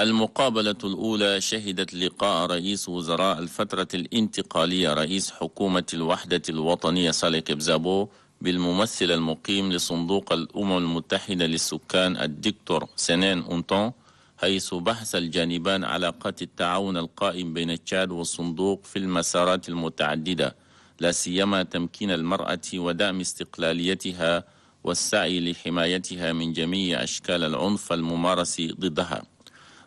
المقابلة الأولى شهدت لقاء رئيس وزراء الفترة الانتقالية رئيس حكومة الوحدة الوطنية صالح كبزابو بالممثل المقيم لصندوق الأمم المتحدة للسكان الدكتور سنان أونتون حيث بحث الجانبان علاقات التعاون القائم بين تشاد والصندوق في المسارات المتعددة لا سيما تمكين المرأة ودعم استقلاليتها والسعي لحمايتها من جميع أشكال العنف الممارس ضدها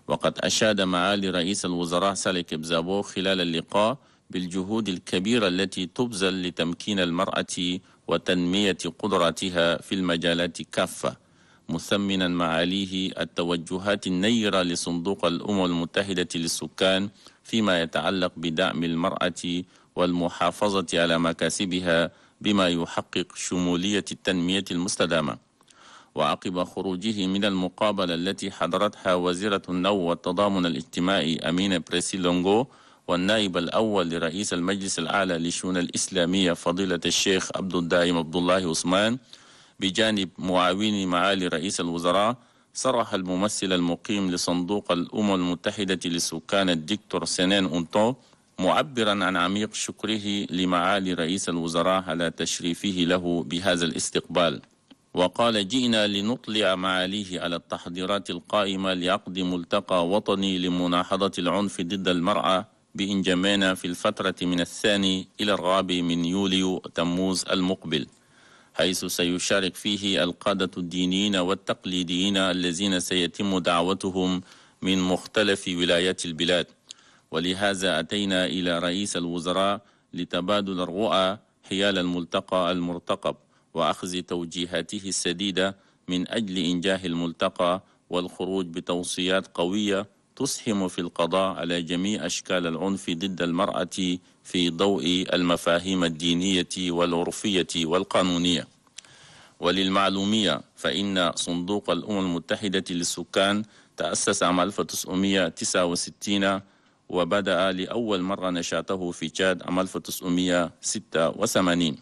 وقد أشاد معالي رئيس الوزراء سالي كبزابو خلال اللقاء بالجهود الكبيرة التي تبذل لتمكين المرأة وتنمية قدراتها في المجالات كافة مثمنا معاليه التوجهات النيرة لصندوق الأمم المتحدة للسكان فيما يتعلق بدعم المرأة والمحافظة على مكاسبها بما يحقق شمولية التنمية المستدامة وعقب خروجه من المقابلة التي حضرتها وزيرة النو والتضامن الاجتماعي أمينة بريسيلونغو والنائب الأول لرئيس المجلس الأعلى للشؤون الإسلامية فضيلة الشيخ عبد الدائم عبد الله عثمان بجانب معاون معالي رئيس الوزراء صرح الممثل المقيم لصندوق الأمم المتحدة للسكان الدكتور سنان أونتو معبرا عن عميق شكره لمعالي رئيس الوزراء على تشريفه له بهذا الاستقبال وقال جئنا لنطلع معاليه على التحضيرات القائمة لعقد ملتقى وطني لمناهضة العنف ضد المرأة بإنجمانا في الفترة من الثاني إلى الرابع من يوليو تموز المقبل حيث سيشارك فيه القادة الدينيين والتقليديين الذين سيتم دعوتهم من مختلف ولايات البلاد ولهذا أتينا إلى رئيس الوزراء لتبادل الرؤى حيال الملتقى المرتقب وأخذ توجيهاته السديدة من أجل إنجاح الملتقى والخروج بتوصيات قوية تسهم في القضاء على جميع أشكال العنف ضد المرأة في ضوء المفاهيم الدينية والعرفية والقانونية وللمعلومية فإن صندوق الأمم المتحدة للسكان تأسس عام 1969 وبدأ لأول مرة نشاته في تشاد عام 1986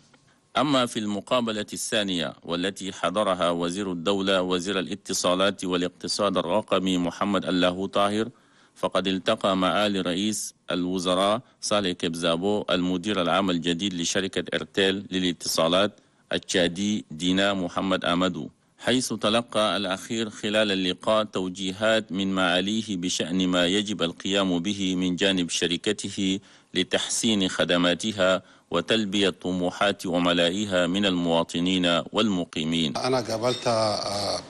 أما في المقابلة الثانية والتي حضرها وزير الدولة وزير الاتصالات والاقتصاد الرقمي محمد الله طاهر فقد التقى معالي رئيس الوزراء صالح كبزابو المدير العام الجديد لشركة إرتيل للاتصالات التشادي دينا محمد أمدو حيث تلقى الأخير خلال اللقاء توجيهات من معاليه بشأن ما يجب القيام به من جانب شركته لتحسين خدماتها وتلبية طموحات عملائها من المواطنين والمقيمين أنا قابلت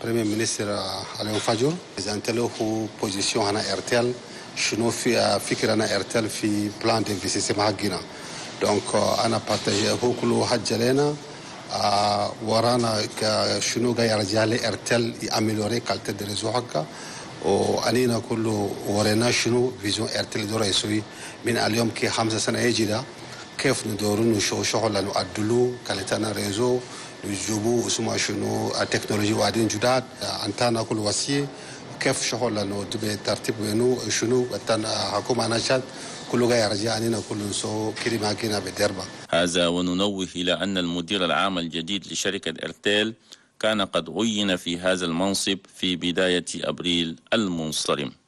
بريمير آه، مينستر آه، علي فاجور أنت له بوزيسيون هنا إرتل شنو في آه، أنا إرتل في بلان ديفيسيسيم حقنا دونك أنا بارتاجيه كله حج لنا آه، ورانا كشنو جاي رجال ارتل يعملوا قالت الدرزو حقا وانينا كله ورينا شنو فيزون ارتل دور يسوي من اليوم كي خمسة سنة يجي دا كيف ندورون شو شغل نعدلو كالتنا ريزو نجوبو اسمها شنو التكنولوجي وادين جداد انتانا كل وسيه كيف شغل ترتيب وينو شنو حكومة نشات كله يرجع علينا كل نسو كريم كنا بالدربة هذا وننوه إلى أن المدير العام الجديد لشركة إرتيل كان قد عين في هذا المنصب في بداية أبريل المنصرم